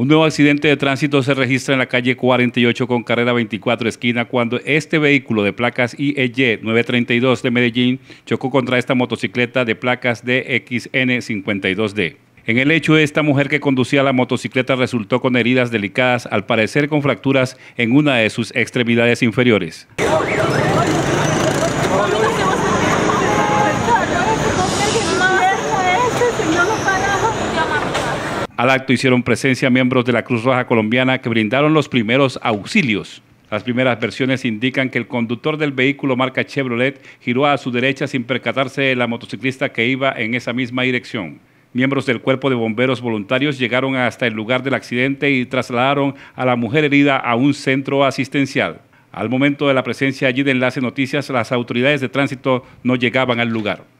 Un nuevo accidente de tránsito se registra en la calle 48 con carrera 24 esquina cuando este vehículo de placas IEY 932 de Medellín chocó contra esta motocicleta de placas DXN52D. En el hecho, esta mujer que conducía la motocicleta resultó con heridas delicadas, al parecer con fracturas en una de sus extremidades inferiores. Al acto hicieron presencia miembros de la Cruz Roja Colombiana que brindaron los primeros auxilios. Las primeras versiones indican que el conductor del vehículo marca Chevrolet giró a su derecha sin percatarse de la motociclista que iba en esa misma dirección. Miembros del cuerpo de bomberos voluntarios llegaron hasta el lugar del accidente y trasladaron a la mujer herida a un centro asistencial. Al momento de la presencia allí de Enlace Noticias, las autoridades de tránsito no llegaban al lugar.